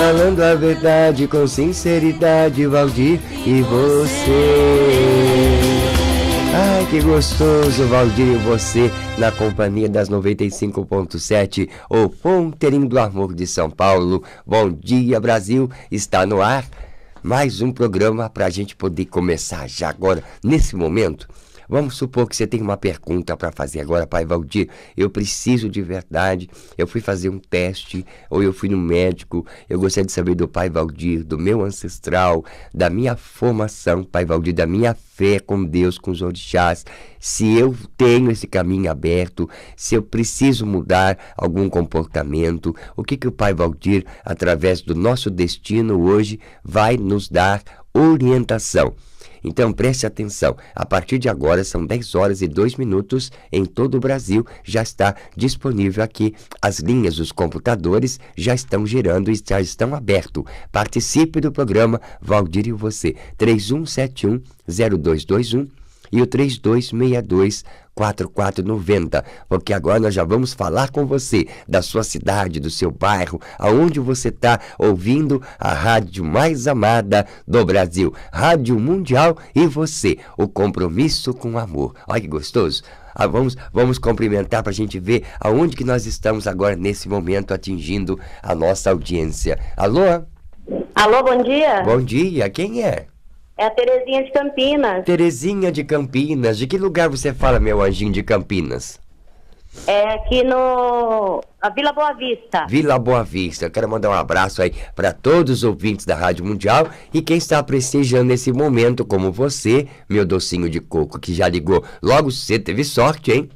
falando a verdade com sinceridade, Valdir e você. Ai, que gostoso, Valdir e você, na companhia das 95.7, o Ponteirinho do Amor de São Paulo. Bom dia, Brasil, está no ar mais um programa para a gente poder começar já agora, nesse momento Vamos supor que você tem uma pergunta para fazer agora, pai Valdir. Eu preciso de verdade. Eu fui fazer um teste, ou eu fui no médico. Eu gostaria de saber do pai Valdir, do meu ancestral, da minha formação, pai Valdir, da minha fé com Deus, com os orixás. Se eu tenho esse caminho aberto, se eu preciso mudar algum comportamento, o que, que o pai Valdir, através do nosso destino hoje, vai nos dar orientação. Então preste atenção, a partir de agora são 10 horas e 2 minutos em todo o Brasil, já está disponível aqui as linhas, os computadores já estão girando e já estão abertos. Participe do programa Valdir e você, 3171 0221 e o 3262 4490, porque agora nós já vamos falar com você da sua cidade, do seu bairro, aonde você está ouvindo a rádio mais amada do Brasil, Rádio Mundial e você, o compromisso com o amor. Olha que gostoso. Ah, vamos, vamos cumprimentar para a gente ver aonde que nós estamos agora nesse momento atingindo a nossa audiência. Alô? Alô, bom dia. Bom dia, quem é? É a Terezinha de Campinas. Terezinha de Campinas. De que lugar você fala, meu anjinho de Campinas? É aqui no a Vila Boa Vista. Vila Boa Vista. Eu quero mandar um abraço aí para todos os ouvintes da Rádio Mundial e quem está prestigiando esse momento, como você, meu docinho de coco, que já ligou logo cedo, teve sorte, hein?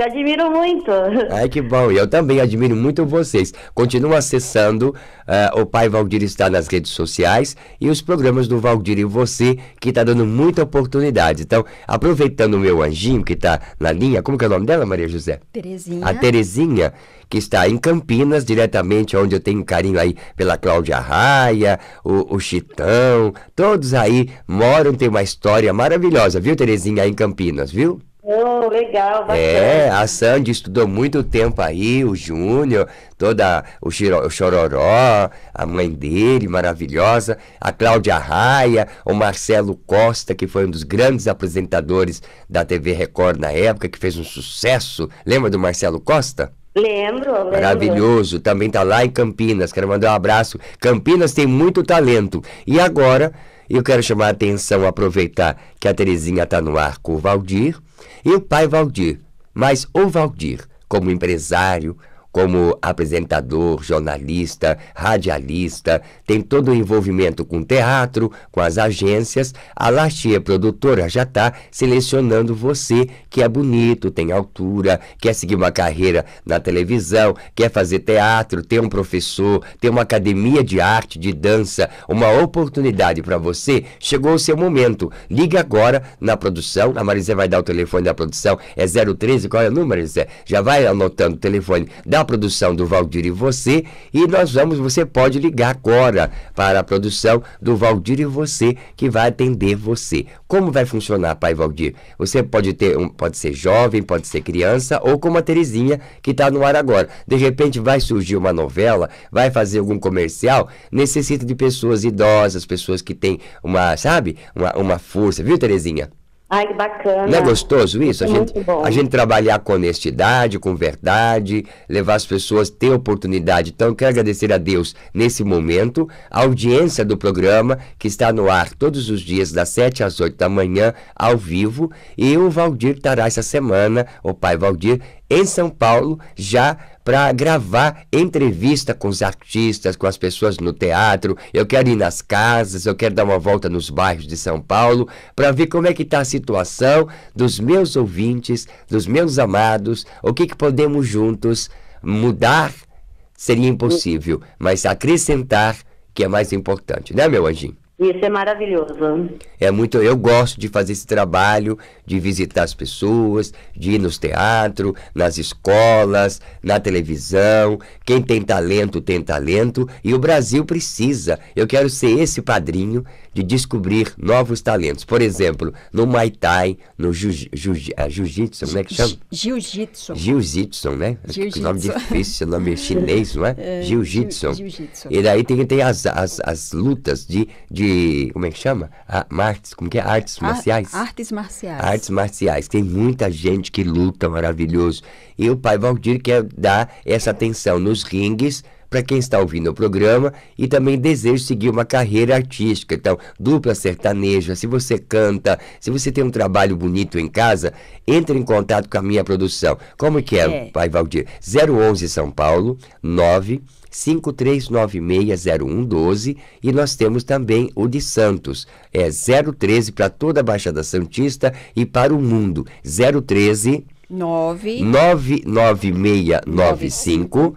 Te admiro muito. Ai, que bom. E Eu também admiro muito vocês. Continua acessando uh, o Pai Valdir está nas redes sociais e os programas do Valdir e você, que está dando muita oportunidade. Então, aproveitando o meu anjinho que está na linha, como que é o nome dela, Maria José? Terezinha. A Terezinha, que está em Campinas, diretamente onde eu tenho carinho aí pela Cláudia Raia, o, o Chitão, todos aí moram, tem uma história maravilhosa, viu, Terezinha, aí em Campinas, viu? Oh, legal, bacana. É, a Sandy estudou muito tempo aí, o Júnior, toda o, Chiro, o Chororó, a mãe dele, maravilhosa, a Cláudia Raia, o Marcelo Costa, que foi um dos grandes apresentadores da TV Record na época, que fez um sucesso. Lembra do Marcelo Costa? Lembro, lembro. Maravilhoso. Também tá lá em Campinas. Quero mandar um abraço. Campinas tem muito talento. E agora eu quero chamar a atenção, aproveitar que a Terezinha está no ar com o Valdir e o pai Valdir, mas o Valdir, como empresário, como apresentador, jornalista, radialista, tem todo o envolvimento com teatro, com as agências. A Lastia Produtora já está selecionando você que é bonito, tem altura, quer seguir uma carreira na televisão, quer fazer teatro, tem um professor, tem uma academia de arte, de dança, uma oportunidade para você. Chegou o seu momento. Liga agora na produção. A Marizé vai dar o telefone da produção. É 013, qual é o número, Zé? Já vai anotando o telefone. Dá da produção do Valdir e Você e nós vamos, você pode ligar agora para a produção do Valdir e Você que vai atender você. Como vai funcionar, pai Valdir? Você pode ter, um, pode ser jovem, pode ser criança ou como a Terezinha que está no ar agora. De repente vai surgir uma novela, vai fazer algum comercial, necessita de pessoas idosas, pessoas que têm uma, sabe, uma, uma força, viu, Terezinha? Ai, que bacana. Não é gostoso isso? A gente, a gente, trabalhar com honestidade, com verdade, levar as pessoas a ter oportunidade. Então, quero agradecer a Deus nesse momento, a audiência do programa, que está no ar todos os dias, das 7 às 8 da manhã, ao vivo. E o Valdir estará essa semana, o pai Valdir, em São Paulo, já para gravar entrevista com os artistas, com as pessoas no teatro. Eu quero ir nas casas, eu quero dar uma volta nos bairros de São Paulo para ver como é que está a situação dos meus ouvintes, dos meus amados, o que, que podemos juntos mudar seria impossível, mas acrescentar que é mais importante, né, meu anjinho? Isso é maravilhoso. É muito, eu gosto de fazer esse trabalho, de visitar as pessoas, de ir nos teatros, nas escolas, na televisão. Quem tem talento tem talento e o Brasil precisa. Eu quero ser esse padrinho de descobrir novos talentos. Por exemplo, no Muay Thai, no é, Jiu-Jitsu, como é que chama? Jiu-Jitsu. Jiu-Jitsu, né? Jiu -jitsu. Nome difícil, nome é chinês, não é? é Jiu-Jitsu. Jiu e daí tem, tem as, as, as lutas de, de, como é que chama? A, artes, como que é? Artes marciais? artes marciais. Artes marciais. Tem muita gente que luta maravilhoso. E o pai Valdir quer dar essa atenção nos ringues, para quem está ouvindo o programa e também deseja seguir uma carreira artística. Então, dupla sertaneja, se você canta, se você tem um trabalho bonito em casa, entre em contato com a minha produção. Como que é, é. Pai Valdir? 011 São Paulo 9 53960112 e nós temos também o de Santos, é 013 para toda a Baixada Santista e para o mundo, 013 9 99695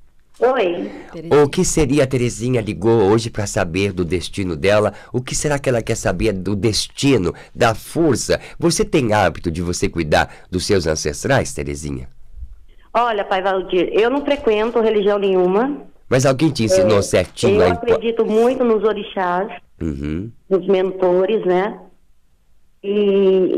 Oi. O que seria a Terezinha ligou hoje para saber do destino dela? O que será que ela quer saber do destino, da força? Você tem hábito de você cuidar dos seus ancestrais, Terezinha? Olha, Pai Valdir, eu não frequento religião nenhuma. Mas alguém te ensinou é, certinho? Eu acredito muito nos orixás, uhum. nos mentores, né? E,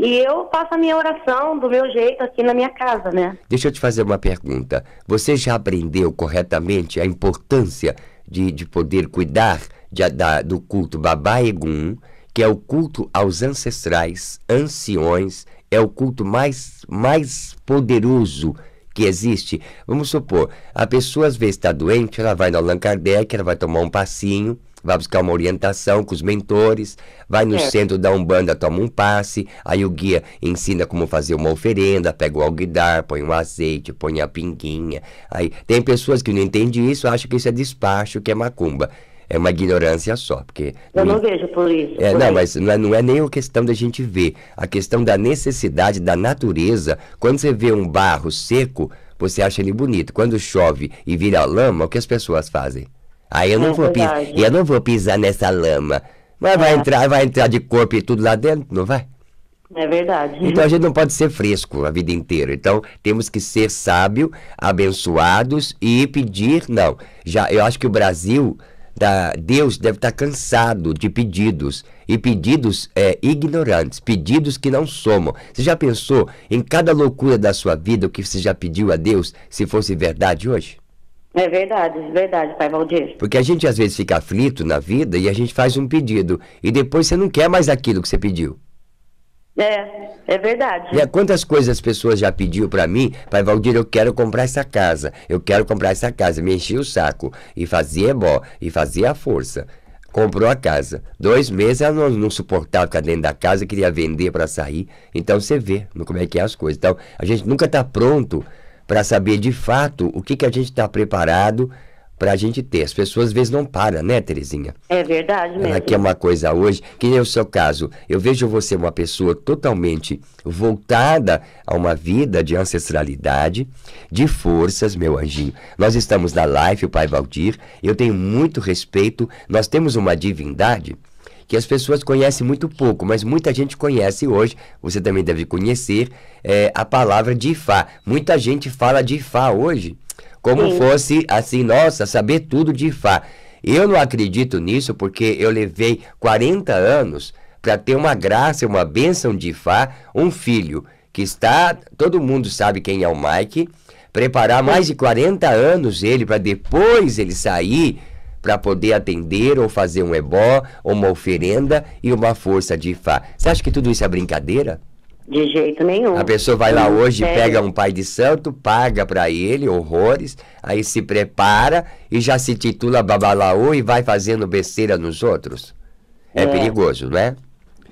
e, eu faço a minha oração do meu jeito aqui na minha casa, né? Deixa eu te fazer uma pergunta. Você já aprendeu corretamente a importância de, de poder cuidar de, da, do culto Babá Egum, que é o culto aos ancestrais, anciões, é o culto mais, mais poderoso que existe. Vamos supor, a pessoa às vezes está doente, ela vai no Allan Kardec, ela vai tomar um passinho, vai buscar uma orientação com os mentores, vai no é. centro da Umbanda, toma um passe, aí o guia ensina como fazer uma oferenda, pega o alguidar, põe o azeite, põe a pinguinha. Aí tem pessoas que não entendem isso, acham que isso é despacho, que é macumba é uma ignorância só, porque... Eu não, não é vejo por isso. É, por não, mas não é, é nem a questão da gente ver, a questão da necessidade, da natureza. Quando você vê um barro seco, você acha ele bonito. Quando chove e vira lama, o que as pessoas fazem? Aí ah, eu não, é vou, pisar, eu não vou pisar nessa lama. Mas é. vai entrar, vai entrar de corpo e tudo lá dentro, não vai? É verdade. Então a gente não pode ser fresco a vida inteira. Então temos que ser sábio, abençoados e pedir, não. Já eu acho que o Brasil da, Deus deve estar tá cansado de pedidos e pedidos é, ignorantes, pedidos que não somam. Você já pensou em cada loucura da sua vida o que você já pediu a Deus, se fosse verdade hoje? É verdade, é verdade, Pai Valdir. Porque a gente às vezes fica aflito na vida e a gente faz um pedido e depois você não quer mais aquilo que você pediu. É, é verdade. E quantas coisas as pessoas já pediu para mim, pai Valdir, eu quero comprar essa casa, eu quero comprar essa casa, me enchi o saco e fazia bó, e fazia a força. Comprou a casa. Dois meses ela não, não suportava ficar dentro da casa, queria vender para sair. Então você vê como é que é as coisas. Então a gente nunca está pronto para saber de fato o que, que a gente está preparado para a gente ter. As pessoas às vezes não param, né, Terezinha? É verdade mesmo. Ela quer uma coisa hoje, que nem o seu caso. Eu vejo você uma pessoa totalmente voltada a uma vida de ancestralidade, de forças, meu anjinho. Nós estamos na live, o Pai Valdir. Eu tenho muito respeito. Nós temos uma divindade que as pessoas conhecem muito pouco, mas muita gente conhece hoje, você também deve conhecer, é, a palavra de Ifá. Muita gente fala de Ifá hoje como Sim. fosse assim, nossa, saber tudo de Ifá. Eu não acredito nisso porque eu levei 40 anos para ter uma graça, uma bênção de Ifá, um filho que está, todo mundo sabe quem é o Mike, preparar mais de 40 anos ele para depois ele sair para poder atender ou fazer um ebó, ou uma oferenda e uma força de fá. Você acha que tudo isso é brincadeira? De jeito nenhum. A pessoa vai lá hoje, é. pega um pai de santo, paga para ele horrores, aí se prepara e já se titula babalaô e vai fazendo besteira nos outros. É, é. perigoso, né?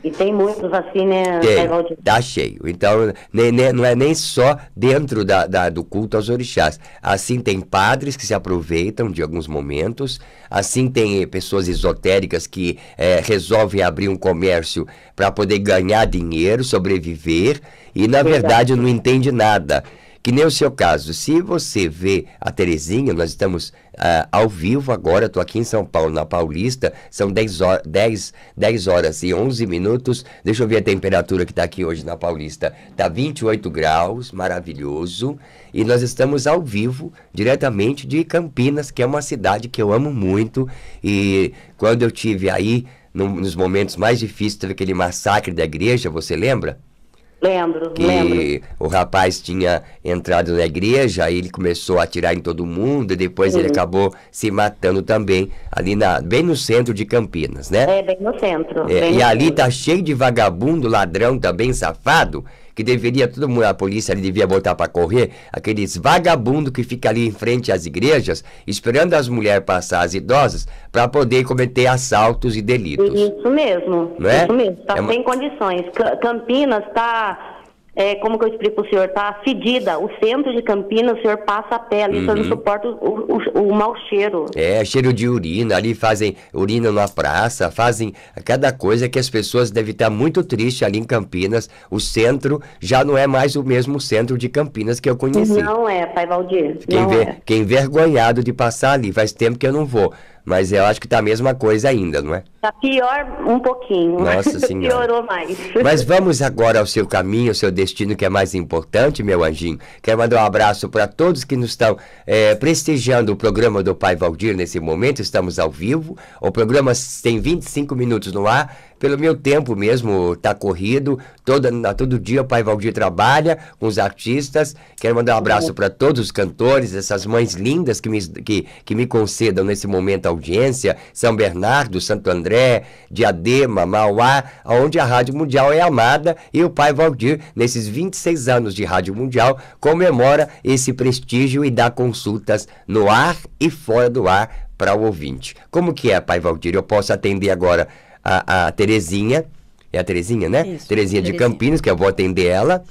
E tem muitos assim, né? Tem, tá cheio. Então, nem, nem, não é nem só dentro da, da, do culto aos orixás. Assim tem padres que se aproveitam de alguns momentos, assim tem eh, pessoas esotéricas que é, resolvem abrir um comércio para poder ganhar dinheiro, sobreviver, e na verdade, verdade não entende nada. Que nem o seu caso, se você vê a Terezinha, nós estamos uh, ao vivo agora, estou aqui em São Paulo, na Paulista, são 10, horas, 10, 10 horas e 11 minutos. Deixa eu ver a temperatura que está aqui hoje na Paulista. Está 28 graus, maravilhoso. E nós estamos ao vivo, diretamente de Campinas, que é uma cidade que eu amo muito. E quando eu tive aí, nos momentos mais difíceis, teve aquele massacre da igreja, você lembra? Lembro, que lembro. o rapaz tinha entrado na igreja, aí ele começou a atirar em todo mundo, e depois ele uhum. acabou se matando também, ali na, bem no centro de Campinas, né? É, bem no centro. É, bem e no ali centro. tá cheio de vagabundo, ladrão também, safado, que deveria todo mundo, a polícia deveria devia botar para correr, aqueles vagabundo que fica ali em frente às igrejas, esperando as mulheres passar as idosas para poder cometer assaltos e delitos. Isso mesmo. Não é? Isso mesmo. está é sem uma... condições. Campinas está é, como que eu explico para o senhor, tá fedida. O centro de Campinas, o senhor passa a pele, então uhum. não suporta o, o, o mau cheiro. É, cheiro de urina, ali fazem urina na praça, fazem cada coisa que as pessoas devem estar muito tristes ali em Campinas. O centro já não é mais o mesmo centro de Campinas que eu conheci. Não é, pai Valdir. Fiquei, não ver, é. fiquei envergonhado de passar ali, faz tempo que eu não vou. Mas eu acho que tá a mesma coisa ainda, não é? Tá pior um pouquinho. Nossa Senhora. Piorou mais. Mas vamos agora ao seu caminho, ao seu destino que é mais importante, meu anjinho. Quero mandar um abraço para todos que nos estão é, prestigiando o programa do Pai Valdir nesse momento. Estamos ao vivo. O programa tem 25 minutos no ar pelo meu tempo mesmo, tá corrido. Todo, todo dia o Pai Valdir trabalha com os artistas. Quero mandar um abraço uhum. para todos os cantores, essas mães lindas que me, que, que me concedam nesse momento a audiência. São Bernardo, Santo André, Diadema, Mauá, onde a Rádio Mundial é amada. E o Pai Valdir, nesses 26 anos de Rádio Mundial, comemora esse prestígio e dá consultas no ar e fora do ar para o ouvinte. Como que é, Pai Valdir? Eu posso atender agora a, a Terezinha, é a Terezinha, né? Isso, Terezinha de Campinas, que eu é vou atender ela,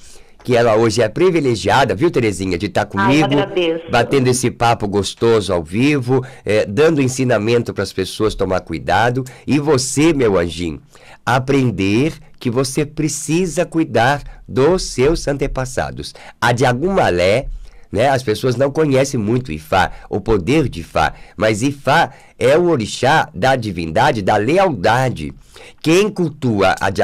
que ela hoje é privilegiada, viu, Terezinha, de tá ah, estar comigo, ah, batendo esse papo gostoso ao vivo, é, dando ensinamento para as pessoas tomar cuidado. E você, meu anjinho, aprender que você precisa cuidar dos seus antepassados. A de Agumalé né? As pessoas não conhecem muito Ifá, o poder de Ifá, mas Ifá é o orixá da divindade, da lealdade. Quem cultua a de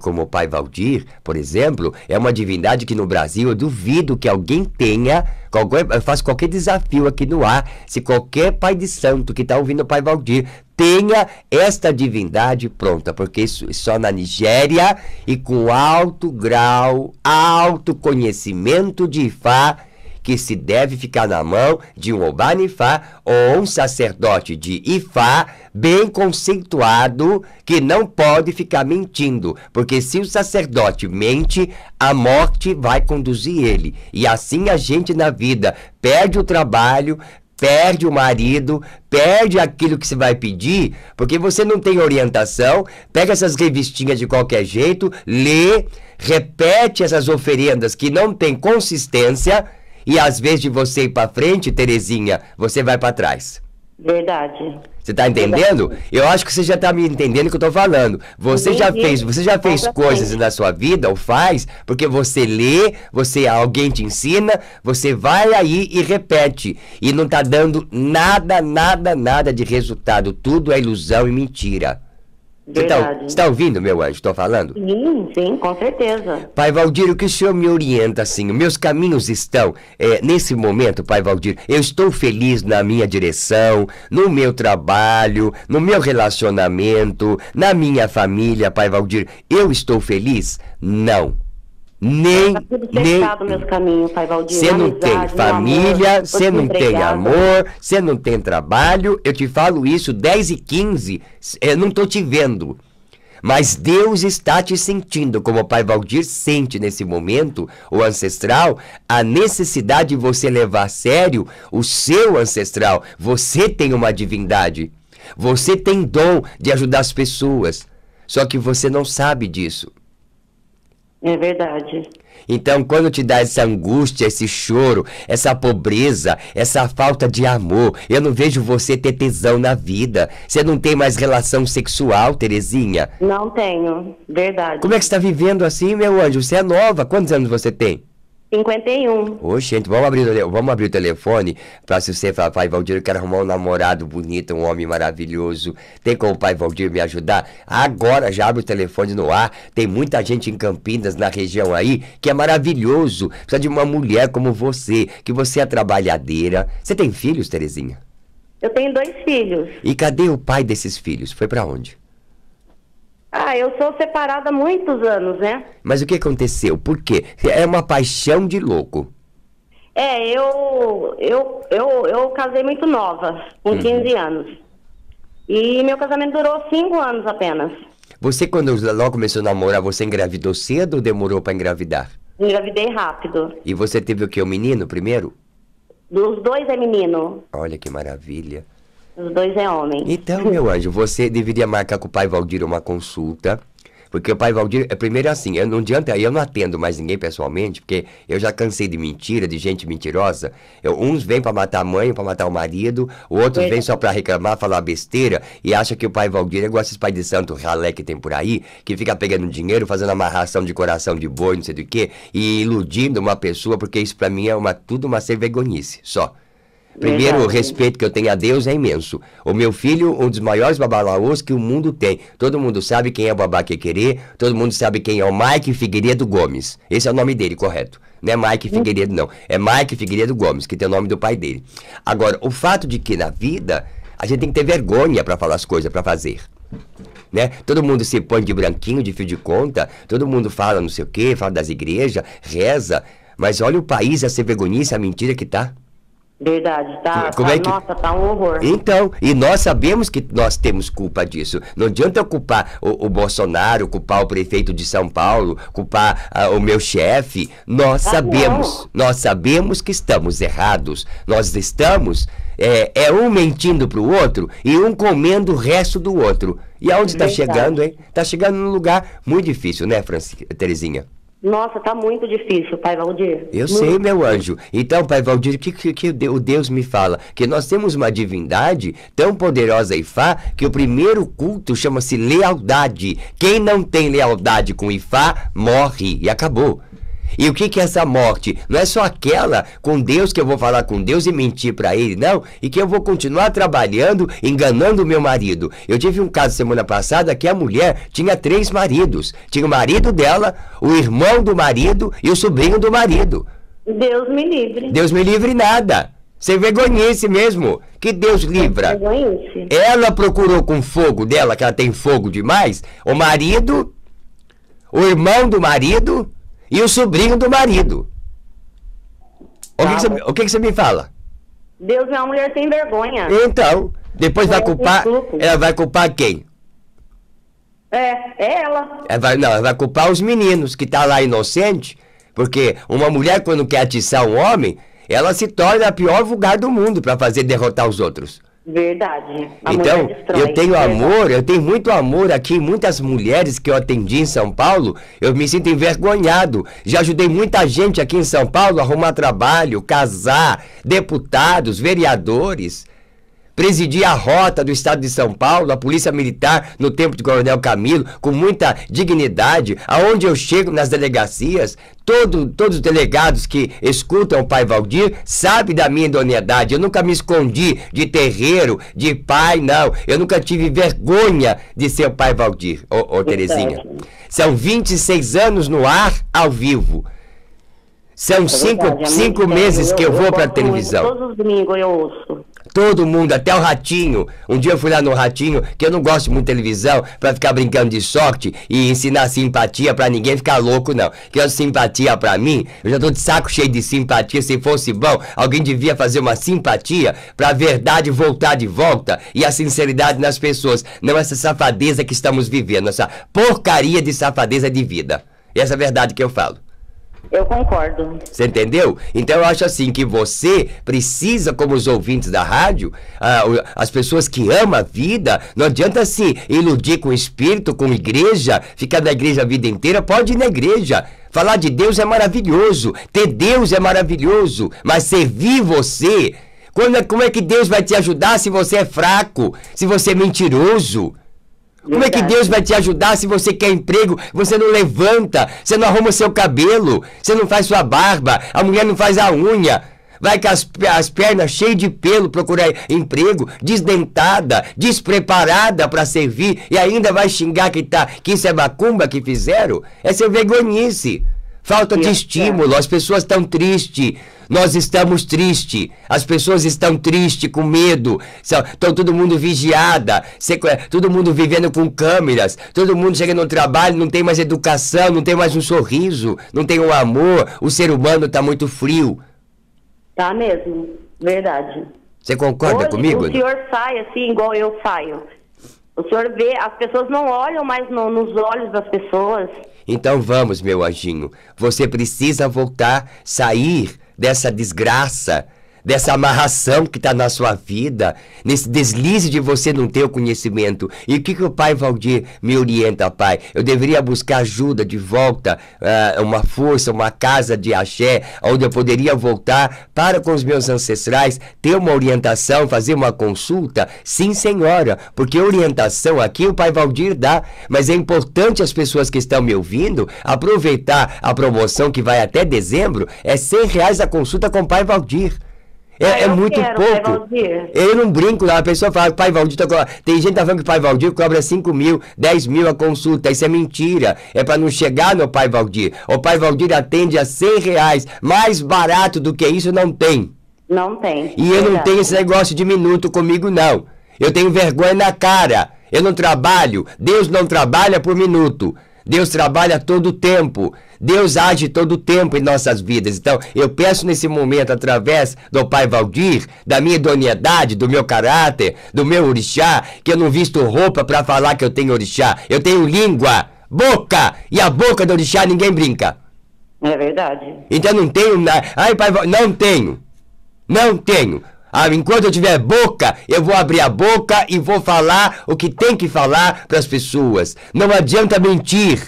como o Pai Valdir, por exemplo, é uma divindade que no Brasil eu duvido que alguém tenha. Qualquer, eu faço qualquer desafio aqui no ar. Se qualquer pai de santo que está ouvindo o Pai Valdir tenha esta divindade pronta, porque isso é só na Nigéria e com alto grau, alto conhecimento de Ifá que se deve ficar na mão de um Obanifá ou um sacerdote de Ifá bem conceituado que não pode ficar mentindo, porque se o sacerdote mente, a morte vai conduzir ele. E assim a gente na vida perde o trabalho, perde o marido, perde aquilo que se vai pedir, porque você não tem orientação, pega essas revistinhas de qualquer jeito, lê, repete essas oferendas que não tem consistência e às vezes de você ir para frente, Terezinha, você vai para trás. Verdade. Você tá entendendo? Verdade. Eu acho que você já tá me entendendo o que eu tô falando. Você Entendi. já fez, você já fez coisas na sua vida, ou faz, porque você lê, você alguém te ensina, você vai aí e repete. E não tá dando nada, nada, nada de resultado. Tudo é ilusão e mentira. Você está tá ouvindo, meu anjo? Estou falando? Sim, sim, com certeza. Pai Valdir, o que o senhor me orienta assim? Meus caminhos estão, é, nesse momento, Pai Valdir, eu estou feliz na minha direção, no meu trabalho, no meu relacionamento, na minha família, Pai Valdir. Eu estou feliz? Não. Nem. Tá nem meus caminhos, Pai Valdir. Você não amizade, tem família, você não tem amor, você não tem trabalho. Eu te falo isso 10 e 15, eu não estou te vendo. Mas Deus está te sentindo, como o Pai Valdir sente nesse momento, o ancestral, a necessidade de você levar a sério o seu ancestral. Você tem uma divindade. Você tem dom de ajudar as pessoas. Só que você não sabe disso. É verdade. Então, quando te dá essa angústia, esse choro, essa pobreza, essa falta de amor, eu não vejo você ter tesão na vida. Você não tem mais relação sexual, Terezinha? Não tenho, verdade. Como é que você está vivendo assim, meu anjo? Você é nova, quantos anos você tem? 51. Ô, gente, vamos abrir, vamos abrir o telefone para se você falar, pai Valdir, eu quero arrumar um namorado bonito, um homem maravilhoso. Tem como o pai Valdir me ajudar? Agora já abre o telefone no ar. Tem muita gente em Campinas, na região aí, que é maravilhoso. Precisa de uma mulher como você, que você é trabalhadeira. Você tem filhos, Terezinha? Eu tenho dois filhos. E cadê o pai desses filhos? Foi para onde? Ah, eu sou separada há muitos anos, né? Mas o que aconteceu? Por quê? É uma paixão de louco. É, eu eu, eu, eu casei muito nova, com uhum. 15 anos. E meu casamento durou 5 anos apenas. Você, quando logo começou a namorar, você engravidou cedo ou demorou para engravidar? Engravidei rápido. E você teve o que? O menino primeiro? Dos dois é menino. Olha que maravilha. Os dois é homem. Então, meu anjo, você deveria marcar com o pai Valdir uma consulta. Porque o pai Valdir, é primeiro assim, eu não adianta, eu não atendo mais ninguém pessoalmente, porque eu já cansei de mentira, de gente mentirosa. Eu, uns vêm para matar a mãe, para matar o marido, outros vêm só para reclamar, falar besteira, e acha que o pai Valdir é igual esses pais de santo ralé que tem por aí, que fica pegando dinheiro, fazendo amarração de coração de boi, não sei do que, e iludindo uma pessoa, porque isso para mim é uma, tudo uma sem vergonhice, só. Primeiro, Verdade. o respeito que eu tenho a Deus é imenso. O meu filho, um dos maiores babalaôs que o mundo tem. Todo mundo sabe quem é o Babá querer. todo mundo sabe quem é o Mike Figueiredo Gomes. Esse é o nome dele, correto. Não é Mike hum. Figueiredo, não. É Mike Figueiredo Gomes, que tem o nome do pai dele. Agora, o fato de que na vida a gente tem que ter vergonha para falar as coisas, para fazer. Né? Todo mundo se põe de branquinho, de fio de conta, todo mundo fala não sei o quê, fala das igrejas, reza, mas olha o país, a vergonhice, a mentira que tá. Verdade, tá, Como tá, é que... É? nossa, tá um horror. Então, e nós sabemos que nós temos culpa disso. Não adianta culpar o, o Bolsonaro, culpar o prefeito de São Paulo, culpar uh, o meu chefe. Nós ah, sabemos, não. nós sabemos que estamos errados. Nós estamos, é, é um mentindo pro outro e um comendo o resto do outro. E aonde está chegando, hein? Tá chegando num lugar muito difícil, né, Franci Terezinha? Nossa, tá muito difícil, Pai Valdir. Eu muito sei, meu anjo. Então, Pai Valdir, o que, que, que, o Deus me fala? Que nós temos uma divindade tão poderosa e Ifá que o primeiro culto chama-se lealdade. Quem não tem lealdade com Ifá morre e acabou. E o que, que é essa morte? Não é só aquela com Deus que eu vou falar com Deus e mentir para ele, não. E que eu vou continuar trabalhando, enganando o meu marido. Eu tive um caso semana passada que a mulher tinha três maridos: tinha o marido dela, o irmão do marido e o sobrinho do marido. Deus me livre. Deus me livre nada. Sem vergonhice mesmo. Que Deus livra. Ela procurou com fogo dela, que ela tem fogo demais, o marido, o irmão do marido e o sobrinho do marido. O, que, tá que, você, o que, que você me fala? Deus é uma mulher sem vergonha. Então, depois vai é culpar. Ela vai culpar quem? É, é ela. ela é, vai, não, ela vai culpar os meninos que tá lá inocente, porque uma mulher quando quer atiçar um homem, ela se torna a pior vulgar do mundo para fazer derrotar os outros. Verdade. então, destrói, eu tenho verdade. Né? amor, eu tenho muito amor aqui. Muitas mulheres que eu atendi em São Paulo, eu me sinto envergonhado. Já ajudei muita gente aqui em São Paulo a arrumar trabalho, casar, deputados, vereadores presidi a rota do estado de São Paulo, a Polícia Militar, no tempo de Coronel Camilo, com muita dignidade, aonde eu chego nas delegacias, todo, todos os delegados que escutam o pai Valdir sabem da minha idoneidade. Eu nunca me escondi de terreiro, de pai, não. Eu nunca tive vergonha de ser o pai Valdir, ô, ô Terezinha. São 26 anos no ar, ao vivo. São é verdade, cinco, meses eu, que eu vou para televisão. Todos os domingos eu ouço. Todo mundo, até o Ratinho. Um dia eu fui lá no Ratinho, que eu não gosto muito de televisão, pra ficar brincando de sorte e ensinar simpatia pra ninguém ficar louco, não. Que simpatia pra mim, eu já tô de saco cheio de simpatia. Se fosse bom, alguém devia fazer uma simpatia pra verdade voltar de volta e a sinceridade nas pessoas. Não essa safadeza que estamos vivendo, essa porcaria de safadeza de vida. Essa é a verdade que eu falo. Eu concordo. Você entendeu? Então eu acho assim que você precisa, como os ouvintes da rádio, ah, as pessoas que amam a vida, não adianta se iludir com o espírito, com a igreja, ficar na igreja a vida inteira, pode ir na igreja. Falar de Deus é maravilhoso, ter Deus é maravilhoso, mas servir você, quando, é, como é que Deus vai te ajudar se você é fraco, se você é mentiroso? Como é que Deus vai te ajudar se você quer emprego, você não levanta, você não arruma seu cabelo, você não faz sua barba, a mulher não faz a unha, vai com as, as pernas cheias de pelo procurar emprego, desdentada, despreparada para servir e ainda vai xingar que, tá, que isso é macumba que fizeram? é seu vergonhice. Falta de é estímulo, as pessoas estão tristes, nós estamos tristes, as pessoas estão tristes, com medo, estão todo mundo vigiada, todo mundo vivendo com câmeras, todo mundo chegando no trabalho, não tem mais educação, não tem mais um sorriso, não tem um amor, o ser humano está muito frio. Tá mesmo, verdade. Você concorda Hoje, comigo? O senhor sai assim, igual eu saio. O senhor vê, as pessoas não olham mais no, nos olhos das pessoas. Então vamos, meu anjinho, você precisa voltar, sair dessa desgraça dessa amarração que está na sua vida, nesse deslize de você não ter o conhecimento. E o que, que o pai Valdir me orienta, pai? Eu deveria buscar ajuda de volta, uh, uma força, uma casa de axé, onde eu poderia voltar para com os meus ancestrais, ter uma orientação, fazer uma consulta? Sim, senhora, porque orientação aqui o pai Valdir dá, mas é importante as pessoas que estão me ouvindo aproveitar a promoção que vai até dezembro, é R$ reais a consulta com o pai Valdir. É, ah, é muito pouco. Pai eu não brinco lá, a pessoa fala que Pai Valdir tá cobrando. Tem gente que tá falando que o Pai Valdir cobra 5 mil, 10 mil a consulta. Isso é mentira. É para não chegar no Pai Valdir. O Pai Valdir atende a 100 reais. Mais barato do que isso não tem. Não tem. E eu não tenho esse negócio de minuto comigo, não. Eu tenho vergonha na cara. Eu não trabalho. Deus não trabalha por minuto. Deus trabalha todo o tempo. Deus age todo o tempo em nossas vidas. Então, eu peço nesse momento, através do Pai Valdir, da minha idoneidade, do meu caráter, do meu orixá, que eu não visto roupa para falar que eu tenho orixá. Eu tenho língua, boca, e a boca do orixá ninguém brinca. É verdade. Então não tenho nada. Ai, pai, não tenho. Não tenho. Ah, enquanto eu tiver boca, eu vou abrir a boca e vou falar o que tem que falar para as pessoas. Não adianta mentir.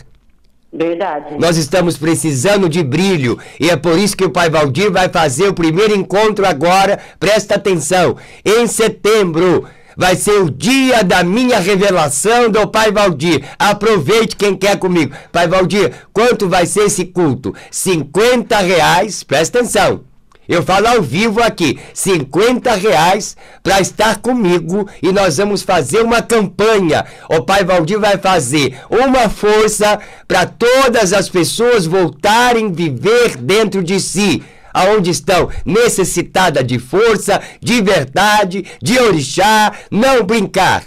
Verdade. Nós estamos precisando de brilho e é por isso que o Pai Valdir vai fazer o primeiro encontro agora. Presta atenção. Em setembro vai ser o dia da minha revelação do Pai Valdir. Aproveite quem quer comigo. Pai Valdir, quanto vai ser esse culto? 50 reais. Presta atenção. Eu falo ao vivo aqui, 50 reais para estar comigo e nós vamos fazer uma campanha. O Pai Valdir vai fazer uma força para todas as pessoas voltarem a viver dentro de si aonde estão necessitada de força, de verdade, de orixá, não brincar.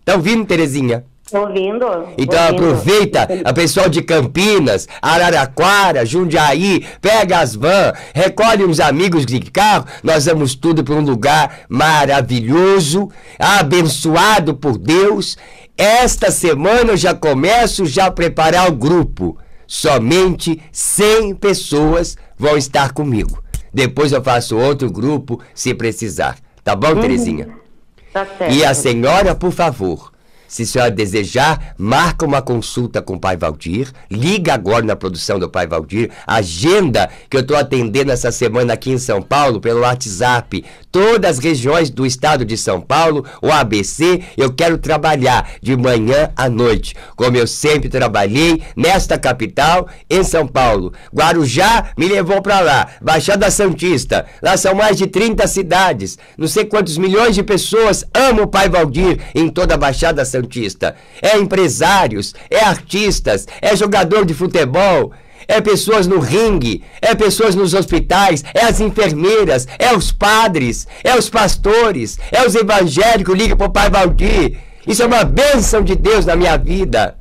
Estão tá vindo, Terezinha? Ouvindo. Então ouvindo. aproveita, a pessoal de Campinas, Araraquara, Jundiaí, pega as van, recolhe uns amigos de carro, nós vamos tudo para um lugar maravilhoso, abençoado por Deus. Esta semana eu já começo já a preparar o grupo. Somente 100 pessoas vão estar comigo. Depois eu faço outro grupo se precisar. Tá bom, uhum. Terezinha? Tá certo. E a senhora, por favor, se a senhora desejar, marca uma consulta com o pai Valdir, liga agora na produção do pai Valdir, agenda que eu estou atendendo essa semana aqui em São Paulo pelo WhatsApp. Todas as regiões do estado de São Paulo, o ABC, eu quero trabalhar de manhã à noite, como eu sempre trabalhei nesta capital, em São Paulo. Guarujá me levou para lá, Baixada Santista, lá são mais de 30 cidades, não sei quantos milhões de pessoas amam o pai Valdir em toda a Baixada Santista. Santista. É empresários, é artistas, é jogador de futebol, é pessoas no ringue, é pessoas nos hospitais, é as enfermeiras, é os padres, é os pastores, é os evangélicos, liga pro Pai Valdir. Isso é uma bênção de Deus na minha vida.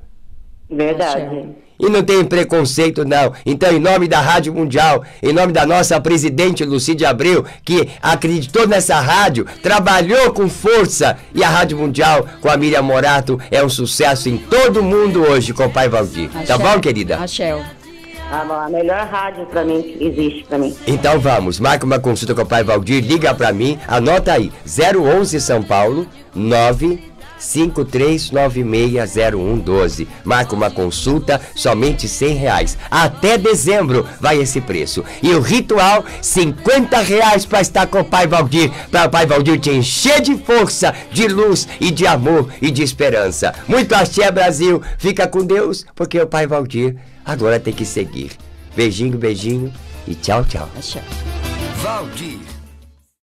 Verdade. E não tem preconceito, não. Então, em nome da Rádio Mundial, em nome da nossa presidente Lucide Abreu, que acreditou nessa rádio, trabalhou com força, e a Rádio Mundial com a Miriam Morato é um sucesso em todo mundo hoje, com o Pai Valdir. Axel, tá bom, querida? Axel. Tá bom, a melhor rádio pra mim que existe pra mim. Então vamos, marca uma consulta com o Pai Valdir, liga pra mim, anota aí, 011 São Paulo, 9 53960112. Marca uma consulta, somente 100 reais. Até dezembro vai esse preço. E o ritual, 50 reais para estar com o Pai Valdir, para o Pai Valdir te encher de força, de luz e de amor e de esperança. Muito axé, Brasil. Fica com Deus, porque o Pai Valdir agora tem que seguir. Beijinho, beijinho e tchau, tchau. Valdir.